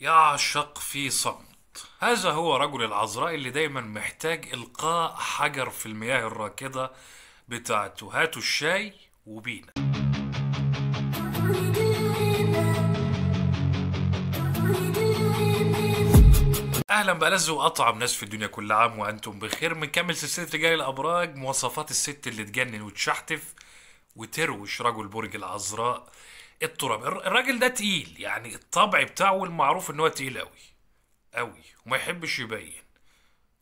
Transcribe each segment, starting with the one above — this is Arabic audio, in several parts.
يعشق في صمت هذا هو رجل العذراء اللي دايما محتاج إلقاء حجر في المياه الراكدة بتاعته هاتوا الشاي وبينا اهلا بألذ واطعم ناس في الدنيا كل عام وانتم بخير مكمل سلسله رجال الابراج مواصفات الست اللي تجنن وتشحتف وتروش رجل برج العذراء التراب الراجل ده تقيل يعني الطبع بتاعه المعروف ان هو تقيل قوي قوي وما يحبش يبين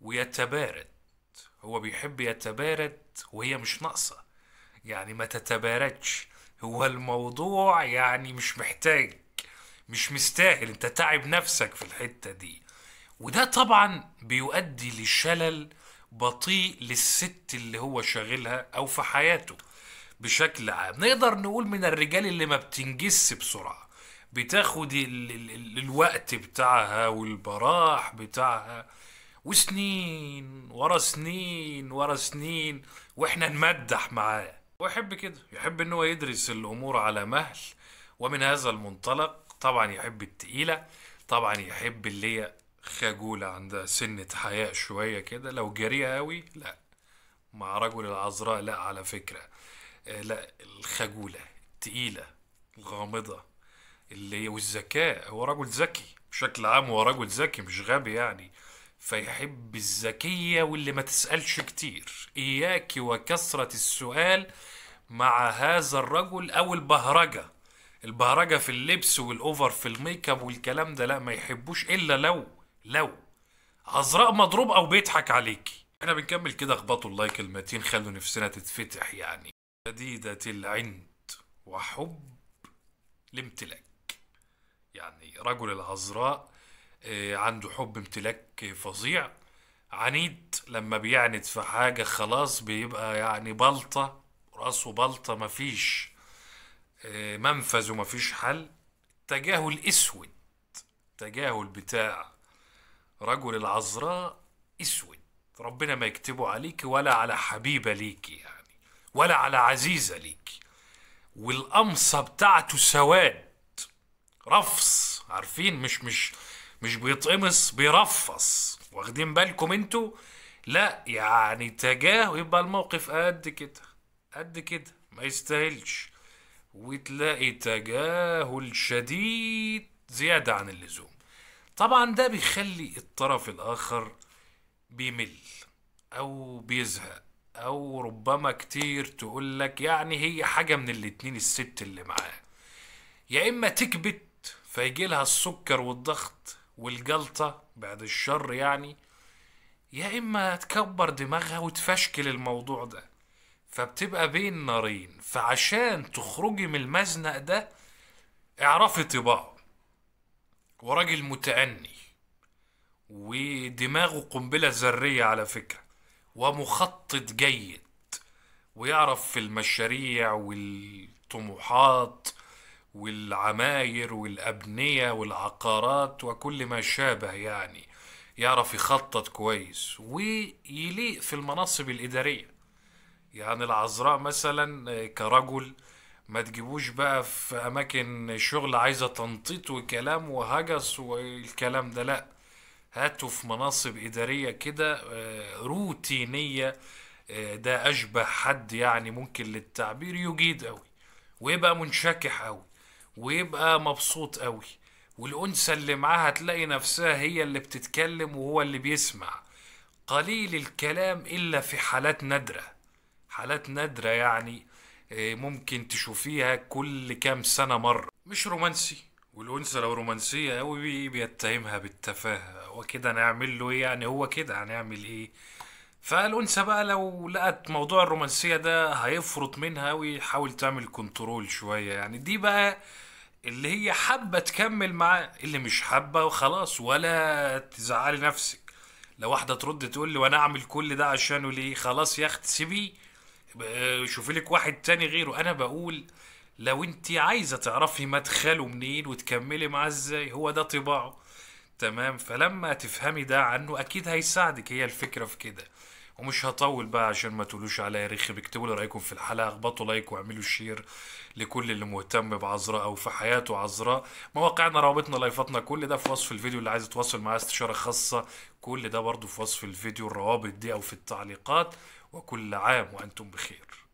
ويتبارد هو بيحب يتبارد وهي مش ناقصه يعني ما تتباردش هو الموضوع يعني مش محتاج مش مستاهل انت تعب نفسك في الحته دي وده طبعا بيؤدي لشلل بطيء للست اللي هو شاغلها او في حياته بشكل عام نقدر نقول من الرجال اللي ما بتنجس بسرعة بتاخد الـ الـ الـ الوقت بتاعها والبراح بتاعها وسنين ورا سنين ورا سنين واحنا نمدح معاه ويحب كده يحب ان هو يدرس الامور على مهل ومن هذا المنطلق طبعا يحب التقيله طبعا يحب اللي هي خجولة عندها سنة حياء شوية كده لو جريئة أوي لا مع رجل العذراء لا على فكرة آه، لا الخجولة تقيلة غامضة اللي هي والذكاء هو رجل ذكي بشكل عام هو رجل ذكي مش غبي يعني فيحب الذكية واللي ما تسألش كتير إياك وكثرة السؤال مع هذا الرجل أو البهرجة البهرجة في اللبس والأوفر في الميك اب والكلام ده لا ما يحبوش إلا لو لو عذراء مضروب أو بيضحك عليكي احنا بنكمل كده اخبطوا اللايك المتين خلوا نفسنا تتفتح يعني شديدة العند وحب الامتلاك يعني رجل العذراء آه، عنده حب امتلاك فظيع عنيد لما بيعند في حاجة خلاص بيبقى يعني بلطة راسه بلطة مفيش آه، منفذ ومفيش حل تجاهل اسود تجاهل بتاع رجل العذراء اسود ربنا ما يكتبه عليك ولا على حبيبة ليكي يعني ولا على عزيزة ليك والقمصة بتاعته سواد رفص عارفين مش مش مش بيتقمص بيرفص واخدين بالكم انتوا لا يعني تجاه يبقى الموقف قد كده قد كده ما يستاهلش وتلاقي تجاهل شديد زيادة عن اللزوم طبعا ده بيخلي الطرف الآخر بيمل أو بيزهق او ربما كتير تقول لك يعني هي حاجه من الاتنين الست اللي معاه يا اما تكبت فيجي لها السكر والضغط والجلطه بعد الشر يعني يا اما تكبر دماغها وتفشكل الموضوع ده فبتبقى بين نارين فعشان تخرجي من المزنق ده اعرفي طباعه وراجل متأني ودماغه قنبلة ذرية على فكرة ومخطط جيد ويعرف في المشاريع والطموحات والعماير والأبنية والعقارات وكل ما شابه يعني يعرف يخطط كويس ويليق في المناصب الإدارية يعني العذراء مثلا كرجل ما تجيبوش بقى في أماكن شغل عايزة تنطيط وكلام وهجس والكلام ده لأ هاتوا في مناصب إدارية كده آه، روتينية آه، ده أشبه حد يعني ممكن للتعبير يجيد أوي ويبقى منشكح أوي ويبقى مبسوط أوي والأنثى اللي معاها تلاقي نفسها هي اللي بتتكلم وهو اللي بيسمع قليل الكلام إلا في حالات نادرة حالات نادرة يعني آه، ممكن تشوفيها كل كام سنة مرة مش رومانسي والأنثى لو رومانسية أوي بيتهمها بالتفاهة هو كده هنعمل له ايه يعني هو كده هنعمل ايه فالأنثى بقى لو لقت موضوع الرومانسية ده هيفرط منها ويحاول تعمل كنترول شوية يعني دي بقى اللي هي حابة تكمل معاه اللي مش حابة وخلاص ولا تزعلي نفسك لو واحدة ترد تقول لي وانا اعمل كل ده عشانه ليه خلاص يا اخت سيبيه آه، شوفي لك واحد تاني غيره انا بقول لو انت عايزة تعرفي مدخله منين وتكملي معاه ازاي هو ده طباعه تمام فلما تفهمي ده عنه اكيد هيساعدك هي الفكره في كده ومش هطول بقى عشان ما تقولوش عليا رخم اكتبوا لي رايكم في الحلقه اخبطوا لايك واعملوا شير لكل اللي مهتم بعذراء او في حياته عذراء مواقعنا روابطنا لايفاتنا كل ده في وصف الفيديو اللي عايز يتواصل معايا استشاره خاصه كل ده برضو في وصف الفيديو الروابط دي او في التعليقات وكل عام وانتم بخير